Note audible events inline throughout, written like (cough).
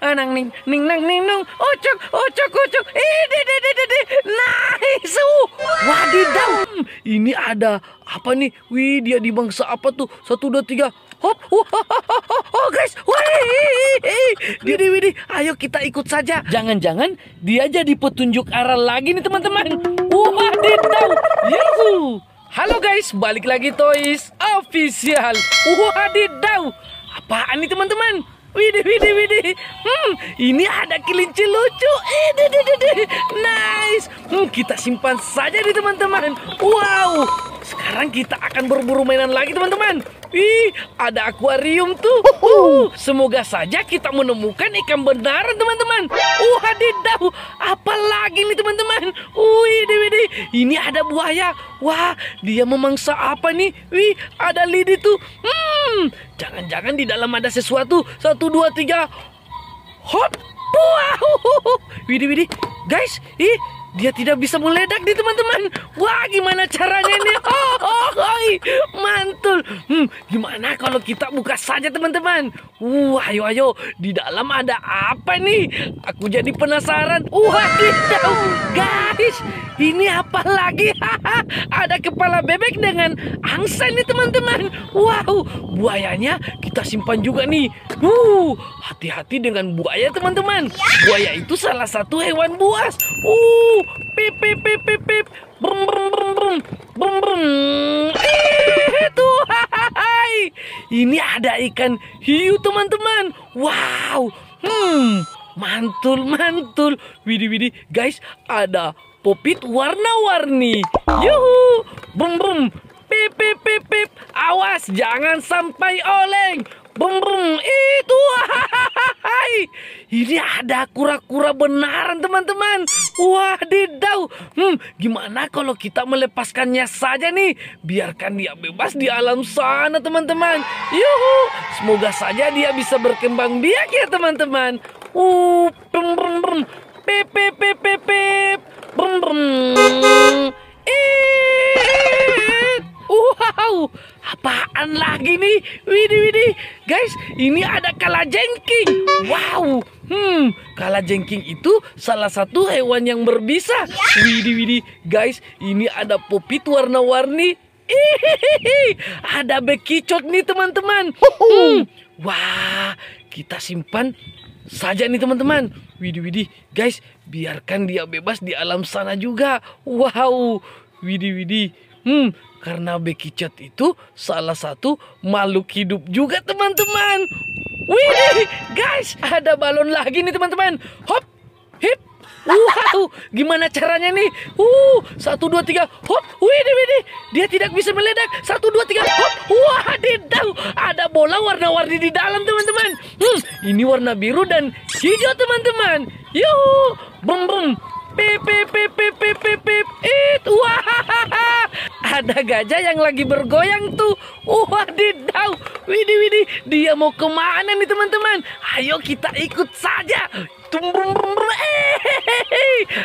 nang ning ning nang ning nung ucuk ucuk ucuk ini di di di di nice uh. wadidaw ini ada apa nih wih dia di bangsa apa tuh satu dua tiga hop oh, oh, guys wih di di ayo kita ikut saja jangan-jangan dia jadi petunjuk arah lagi nih teman-teman wadidaw yuhu Halo guys, balik lagi Toys Official. Wadidaw, apaan nih teman-teman? Widih, widih, widih. Hmm, ini ada kelinci lucu. ini ini ini, deh, Nice. Hmm, kita simpan saja di teman-teman. Wow. Sekarang kita akan berburu mainan lagi teman-teman. Ih, ada akuarium tuh. Uh, semoga saja kita menemukan ikan benaran teman-teman. Uh, hadidaw. Apa lagi nih teman-teman? Wih, dewi Ini ada buaya. Wah, dia memangsa apa nih? Wih, ada lidi tuh. Hmm, jangan-jangan di dalam ada sesuatu. Satu, dua, tiga. Hop. Wow. wih, widi, Guys, ih, dia tidak bisa meledak nih teman-teman wah gimana caranya ini oh, oh, oh, mantul hmm, gimana kalau kita buka saja teman-teman uh ayo ayo di dalam ada apa nih aku jadi penasaran wah uh, guys ini apa lagi? (laughs) Ada kepala bebek dengan angsa nih teman-teman. Wow, buayanya kita simpan juga nih. Uh, hati-hati dengan buaya teman-teman. Ya. Buaya itu salah satu hewan buas. Uh, pip pip pip pip pip. Brum brum brum brum. Brum brum. Ini ada ikan hiu teman-teman. Wow. Hmm. Mantul, mantul. Widi Widi, Guys, ada Popit warna-warni. Yuhu, bum bum, pip pip pip pip. Awas jangan sampai oleng. Bum bum, itu. hahaha, ini ada kura-kura benaran teman-teman. Wah, didau. Hmm, gimana kalau kita melepaskannya saja nih? Biarkan dia bebas di alam sana teman-teman. Yuhu, semoga saja dia bisa berkembang biak ya teman-teman. Uh, bum bum bum, pip pip pip pip. Brum, brum. Wow, apaan lagi nih? Widi Widi, Guys, ini ada kala jengking. Wow. Hmm, kala jengking itu salah satu hewan yang berbisa. Widi Widi, Guys, ini ada popit warna-warni. Ada bekicot nih, teman-teman. Hmm. Wah, kita simpan saja nih teman-teman. Widih widih, guys, biarkan dia bebas di alam sana juga. Wow, widih widih. Hmm, karena Becky Chat itu salah satu makhluk hidup juga teman-teman. Widih, guys, ada balon lagi nih teman-teman. Hop, hip, Wow, gimana caranya nih? Uh, satu dua tiga, hop, widih widih, dia tidak bisa meledak. Satu dua tiga, hop, wah, didang, ada bola warna-warni di dalam teman-teman. Hmm, ini warna biru dan hijau teman-teman. Yuhu, bum bum, pip pip pip pip pip it, wah, ada gajah yang lagi bergoyang tuh. Wah, didang, widi widi, dia mau kemana nih teman-teman? Ayo kita ikut saja. Tum bum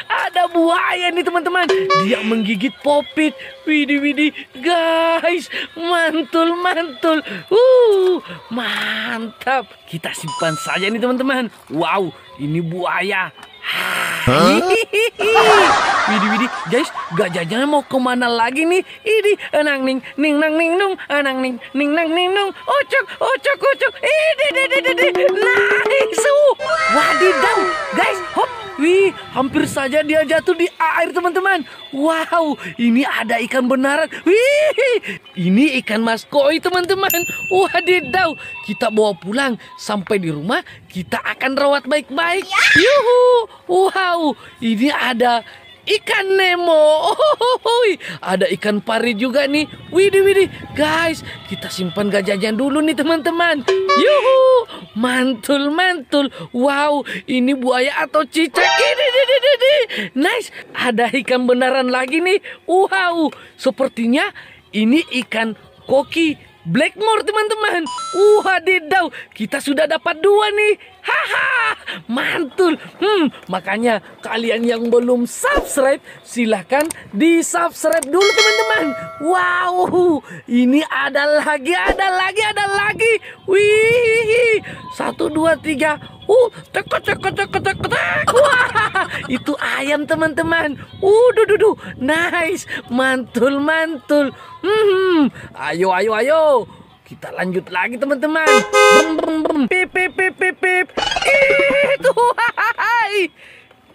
ada buaya nih teman-teman. Dia menggigit popit. Widi Widi, Guys, mantul, mantul. Uh, mantap. Kita simpan saja nih teman-teman. Wow, ini buaya. Widi Widi, widih guys gajahnya mau kemana lagi nih ini enang ning ning nang ning nung enang ning ning nang ning nung ocok ocok ocok ini ini ini nice uh, wadidaw guys Wih, hampir saja dia jatuh di air teman-teman. Wow, ini ada ikan benaran. Wih, ini ikan mas koi teman-teman. Wadidaw, kita bawa pulang. Sampai di rumah, kita akan rawat baik-baik. Iya. Yuhu, wow, ini ada ikan Nemo. oh. Ada ikan pari juga nih. Widih, widih. Guys, kita simpan gajahnya dulu nih teman-teman. Yuhu. Mantul, mantul. Wow, ini buaya atau cicak. Ini, ini, ini, ini. Nice. Ada ikan benaran lagi nih. Wow, sepertinya ini ikan koki Blackmore teman-teman. Wadidaw, kita sudah dapat dua nih. Haha, mantul. Hmm, makanya kalian yang belum subscribe, silahkan di-subscribe dulu teman-teman. Wow, ini ada lagi, ada lagi, ada lagi. Wih, satu, dua, tiga. Uh, cekot cekot cekot cekot, Wah, itu ayam teman-teman. Uh, duh, duh, nice, mantul, mantul. Hmm, ayo, ayo, ayo. Kita lanjut lagi teman-teman. Bum, bum, bum. Pip, pip, pip, pip, Itu, hai.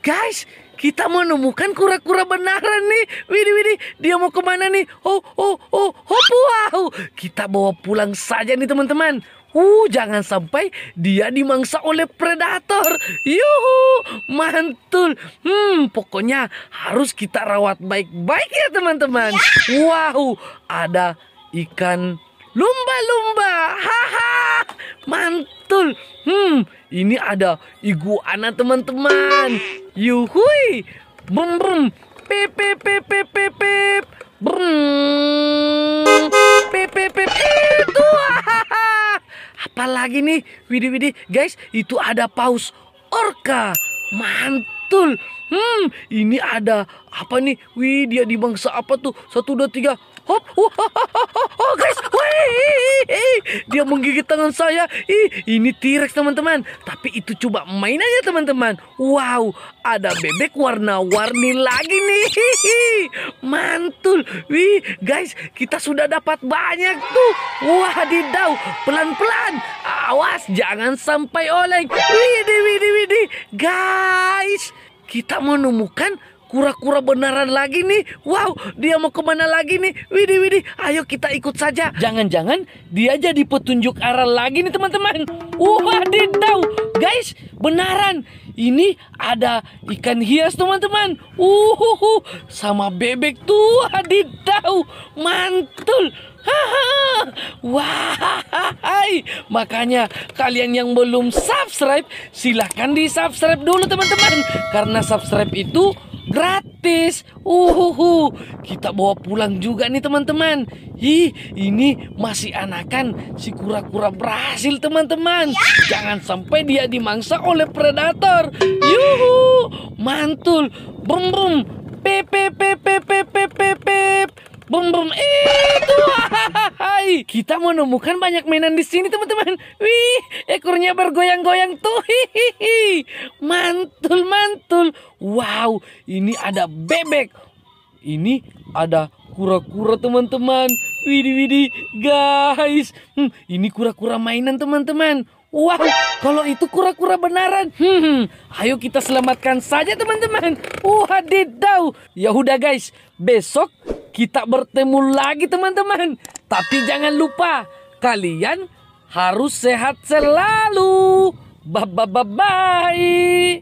Guys, kita menemukan kura-kura benaran nih. Widih, widih, dia mau kemana nih? Oh, oh, oh, hop, wow. Kita bawa pulang saja nih teman-teman. Uh, jangan sampai dia dimangsa oleh predator. Yuhu, mantul. Hmm, pokoknya harus kita rawat baik-baik ya teman-teman. Ya. Wow, ada ikan lumba-lumba. Haha, mantul. Hmm, ini ada iguana teman-teman. Yuhui, brum brum, pep pep pep pep pep, brum, pep pep pep itu. Apalagi nih, Widi Widi guys, itu ada paus orca. Mantul. Hmm, ini ada apa nih? Widi dia di bangsa apa tuh? Satu, dua, tiga hop, guys, hop, guys, dia menggigit tangan saya. Ih, ini T-Rex teman-teman. Tapi itu coba main aja, teman-teman. Wow, ada bebek warna-warni lagi nih. Mantul. Wih, guys, kita sudah dapat banyak tuh. Wah, didau. Pelan-pelan. Awas, jangan sampai oleng. Wih, wih, wih, Guys, kita menemukan kura-kura beneran lagi nih. Wow, dia mau kemana lagi nih? Widi Widi, ayo kita ikut saja. Jangan-jangan dia jadi petunjuk arah lagi nih teman-teman. Wah, tahu, guys, beneran ini ada ikan hias teman-teman. Uhuhu, sama bebek tuh, tahu, mantul. (laughs) Wahai, makanya kalian yang belum subscribe silahkan di subscribe dulu teman-teman karena subscribe itu gratis. Uhuhu, kita bawa pulang juga nih teman-teman. Ih, ini masih anakan si kura-kura berhasil teman-teman. Ya. Jangan sampai dia dimangsa oleh predator. Yuhu, mantul. Brum brum. Pep bom bom itu hai kita menemukan banyak mainan di sini teman-teman wih ekornya bergoyang-goyang tuh hihihi mantul mantul wow ini ada bebek ini ada kura-kura teman-teman widi widi guys hmm, ini kura-kura mainan teman-teman Wah, kalau itu kura-kura benaran. Hmm, ayo kita selamatkan saja teman-teman. Wah, dedau. Ya udah guys, besok kita bertemu lagi teman-teman. Tapi jangan lupa, kalian harus sehat selalu. bye Bye-bye.